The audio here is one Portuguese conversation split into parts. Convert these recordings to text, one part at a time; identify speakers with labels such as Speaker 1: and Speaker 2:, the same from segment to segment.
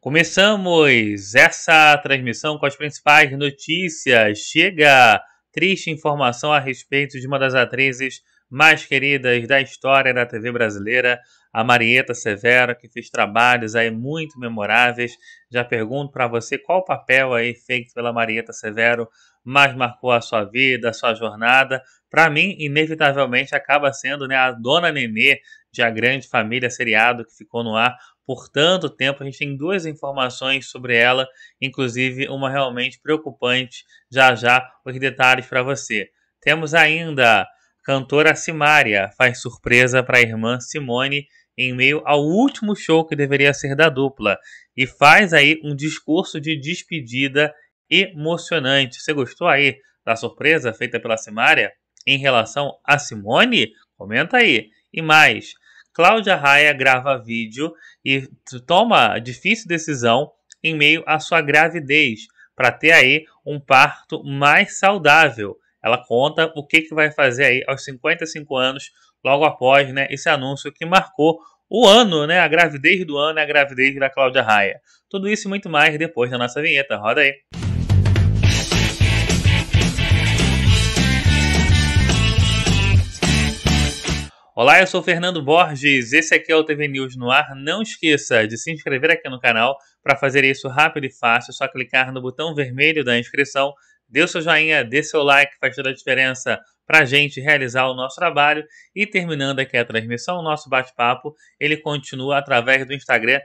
Speaker 1: Começamos essa transmissão com as principais notícias. Chega triste informação a respeito de uma das atrizes mais queridas da história da TV brasileira, a Marieta Severo, que fez trabalhos aí muito memoráveis. Já pergunto para você qual papel aí feito pela Marieta Severo mais marcou a sua vida, a sua jornada. Para mim, inevitavelmente acaba sendo né, a Dona Nenê de A Grande Família seriado que ficou no ar por tanto tempo. A gente tem duas informações sobre ela, inclusive uma realmente preocupante. Já já os detalhes para você. Temos ainda cantora Simária faz surpresa para a irmã Simone em meio ao último show que deveria ser da dupla e faz aí um discurso de despedida emocionante. Você gostou aí da surpresa feita pela Simária em relação a Simone? Comenta aí. E mais, Cláudia Raia grava vídeo e toma difícil decisão em meio à sua gravidez para ter aí um parto mais saudável. Ela conta o que, que vai fazer aí aos 55 anos, logo após né, esse anúncio que marcou o ano, né, a gravidez do ano e a gravidez da Cláudia Raia. Tudo isso e muito mais depois da nossa vinheta. Roda aí! Olá, eu sou Fernando Borges, esse aqui é o TV News no ar. Não esqueça de se inscrever aqui no canal. Para fazer isso rápido e fácil, é só clicar no botão vermelho da inscrição, dê o seu joinha, dê seu like, faz toda a diferença para a gente realizar o nosso trabalho. E terminando aqui a transmissão, o nosso bate-papo, ele continua através do Instagram,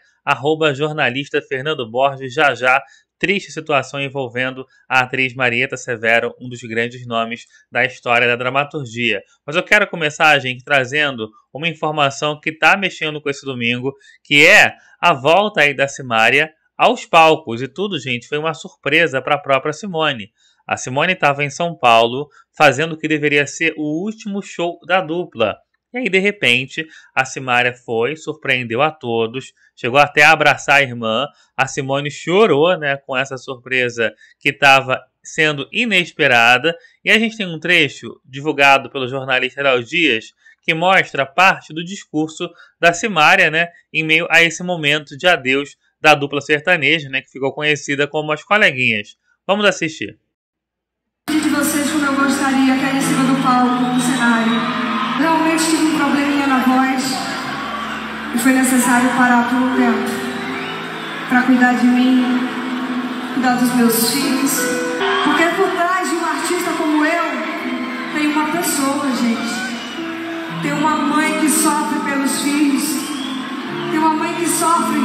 Speaker 1: jornalista Fernando Borges. Já já triste situação envolvendo a atriz Marieta Severo, um dos grandes nomes da história da dramaturgia. Mas eu quero começar, gente, trazendo uma informação que está mexendo com esse domingo, que é a volta aí da Simária aos palcos. E tudo, gente, foi uma surpresa para a própria Simone. A Simone estava em São Paulo fazendo o que deveria ser o último show da dupla. E aí, de repente, a Simária foi, surpreendeu a todos, chegou até a abraçar a irmã. A Simone chorou né, com essa surpresa que estava sendo inesperada. E a gente tem um trecho divulgado pelo jornalista Heraldo Dias que mostra parte do discurso da Simária né, em meio a esse momento de adeus da dupla sertaneja, né, que ficou conhecida como As Coleguinhas. Vamos assistir. De vocês como eu gostaria que aí em cima do palco foi necessário parar por um tempo para cuidar de mim, cuidar dos meus filhos. Porque por trás de um artista como eu, tem uma pessoa, gente. Tem uma mãe que sofre pelos filhos. Tem uma mãe que sofre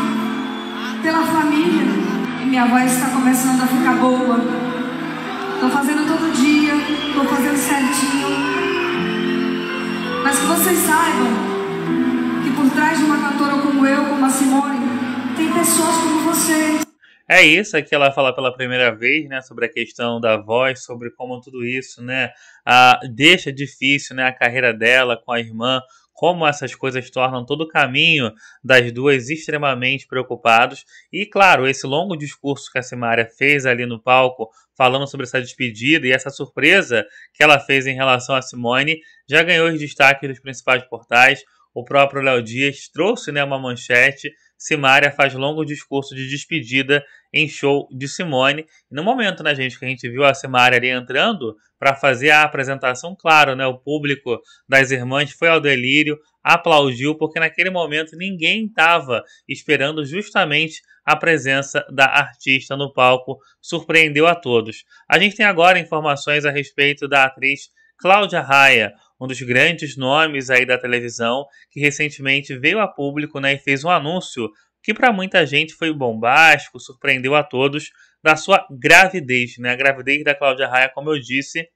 Speaker 1: pela família. E minha voz está começando a ficar boa. Estou fazendo todo dia, estou fazendo certinho. Mas que vocês saibam Simone, tem pessoas como vocês. É isso aqui ela fala pela primeira vez, né, sobre a questão da voz, sobre como tudo isso, né, a, deixa difícil, né, a carreira dela com a irmã, como essas coisas tornam todo o caminho das duas extremamente preocupados. E claro, esse longo discurso que a Simária fez ali no palco, falando sobre essa despedida e essa surpresa que ela fez em relação a Simone, já ganhou os destaques dos principais portais. O próprio Léo Dias trouxe né, uma manchete. Simária faz longo discurso de despedida em show de Simone. no momento, né, gente, que a gente viu a Simária ali entrando para fazer a apresentação, claro, né, o público das irmãs foi ao delírio, aplaudiu, porque naquele momento ninguém estava esperando justamente a presença da artista no palco, surpreendeu a todos. A gente tem agora informações a respeito da atriz Cláudia Raia um dos grandes nomes aí da televisão, que recentemente veio a público né, e fez um anúncio que para muita gente foi bombástico, surpreendeu a todos, da sua gravidez. Né? A gravidez da Cláudia Raia, como eu disse,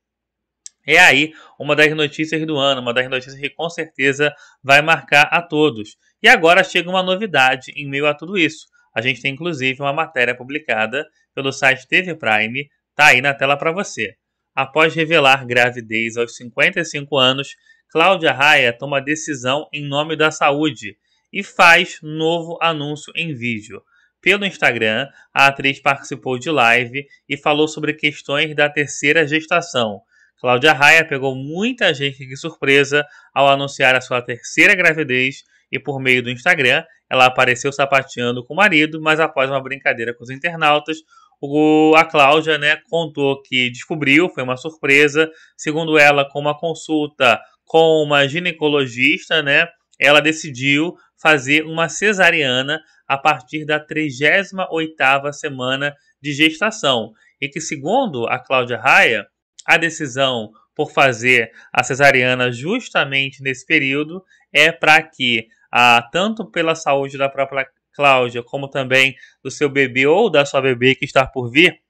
Speaker 1: é aí uma das notícias do ano, uma das notícias que com certeza vai marcar a todos. E agora chega uma novidade em meio a tudo isso. A gente tem inclusive uma matéria publicada pelo site TV Prime, tá aí na tela para você. Após revelar gravidez aos 55 anos, Cláudia Raia toma decisão em nome da saúde e faz novo anúncio em vídeo. Pelo Instagram, a atriz participou de live e falou sobre questões da terceira gestação. Cláudia Raia pegou muita gente de surpresa ao anunciar a sua terceira gravidez e por meio do Instagram, ela apareceu sapateando com o marido, mas após uma brincadeira com os internautas, o, a Cláudia né, contou que descobriu, foi uma surpresa, segundo ela, com uma consulta com uma ginecologista, né, ela decidiu fazer uma cesariana a partir da 38ª semana de gestação. E que, segundo a Cláudia Raia, a decisão por fazer a cesariana justamente nesse período é para que, ah, tanto pela saúde da própria, Cláudia, como também do seu bebê ou da sua bebê que está por vir,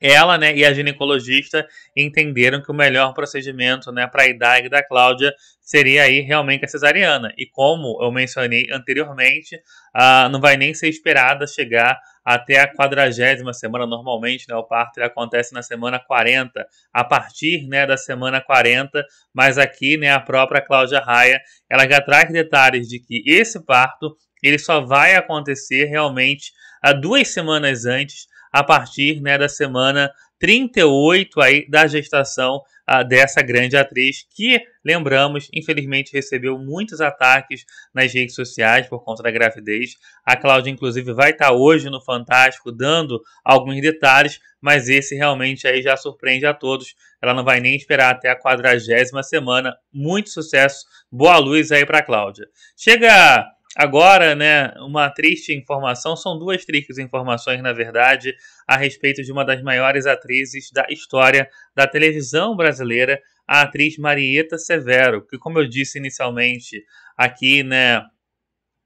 Speaker 1: ela né, e a ginecologista entenderam que o melhor procedimento né, para a idade da Cláudia seria aí realmente a cesariana. E como eu mencionei anteriormente, ah, não vai nem ser esperada chegar até a quadragésima semana. Normalmente, né, o parto acontece na semana 40, a partir né, da semana 40. Mas aqui, né, a própria Cláudia Raia, ela já traz detalhes de que esse parto ele só vai acontecer realmente a duas semanas antes, a partir né, da semana 38 aí da gestação ah, dessa grande atriz que, lembramos, infelizmente recebeu muitos ataques nas redes sociais por conta da gravidez. A Cláudia, inclusive, vai estar tá hoje no Fantástico dando alguns detalhes, mas esse realmente aí já surpreende a todos. Ela não vai nem esperar até a quadragésima semana. Muito sucesso, boa luz aí para Cláudia. Chega Agora, né, uma triste informação, são duas tristes informações, na verdade, a respeito de uma das maiores atrizes da história da televisão brasileira, a atriz Marieta Severo, que, como eu disse inicialmente aqui, né,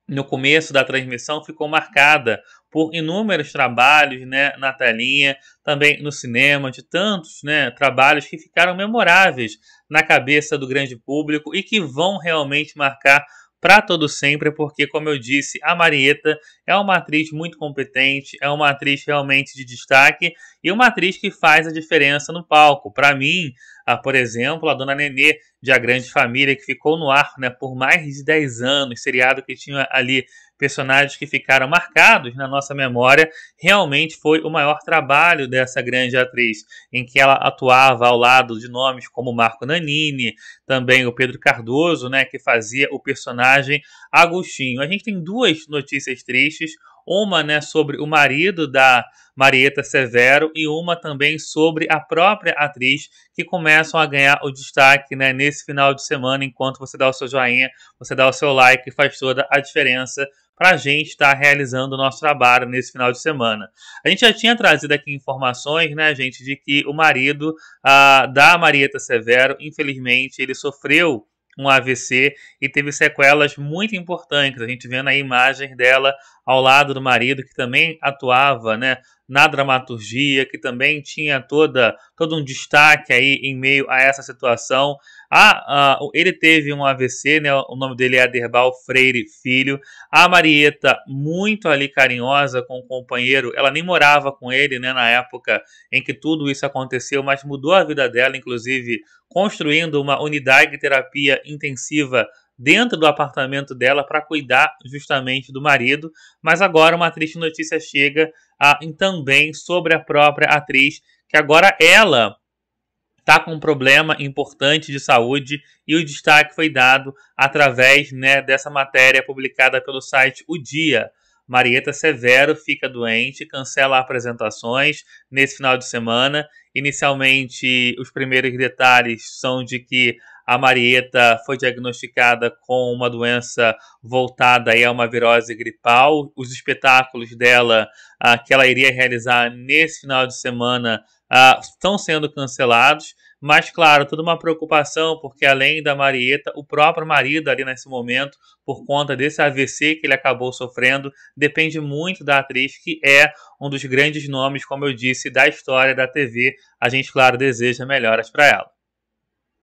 Speaker 1: no começo da transmissão, ficou marcada por inúmeros trabalhos, né, na telinha, também no cinema, de tantos, né, trabalhos que ficaram memoráveis na cabeça do grande público e que vão realmente marcar para todo sempre, porque, como eu disse, a Marieta é uma atriz muito competente, é uma atriz realmente de destaque e uma atriz que faz a diferença no palco. Para mim, a, por exemplo, a Dona Nenê de A Grande Família, que ficou no ar né, por mais de 10 anos, seriado que tinha ali personagens que ficaram marcados na nossa memória, realmente foi o maior trabalho dessa grande atriz, em que ela atuava ao lado de nomes como Marco Nanini, também o Pedro Cardoso, né, que fazia o personagem Agostinho. A gente tem duas notícias tristes, uma né, sobre o marido da Marieta Severo e uma também sobre a própria atriz que começam a ganhar o destaque né, nesse final de semana. Enquanto você dá o seu joinha, você dá o seu like, faz toda a diferença para a gente estar tá realizando o nosso trabalho nesse final de semana. A gente já tinha trazido aqui informações, né, gente, de que o marido da Marieta Severo, infelizmente, ele sofreu um AVC e teve sequelas muito importantes. A gente vendo aí imagens dela ao lado do marido, que também atuava né, na dramaturgia, que também tinha toda, todo um destaque aí em meio a essa situação. Ah, ele teve um AVC, né? O nome dele é Aderbal Freire Filho. A Marieta, muito ali carinhosa com o companheiro, ela nem morava com ele, né? Na época em que tudo isso aconteceu, mas mudou a vida dela, inclusive construindo uma unidade de terapia intensiva dentro do apartamento dela para cuidar justamente do marido. Mas agora uma triste notícia chega ah, também sobre a própria atriz, que agora ela está com um problema importante de saúde e o destaque foi dado através né, dessa matéria publicada pelo site O Dia. Marieta Severo fica doente, cancela apresentações nesse final de semana. Inicialmente, os primeiros detalhes são de que a Marieta foi diagnosticada com uma doença voltada a uma virose gripal. Os espetáculos dela, ah, que ela iria realizar nesse final de semana, ah, estão sendo cancelados. Mas, claro, toda uma preocupação, porque além da Marieta, o próprio marido ali nesse momento, por conta desse AVC que ele acabou sofrendo, depende muito da atriz, que é um dos grandes nomes, como eu disse, da história da TV. A gente, claro, deseja melhoras para ela.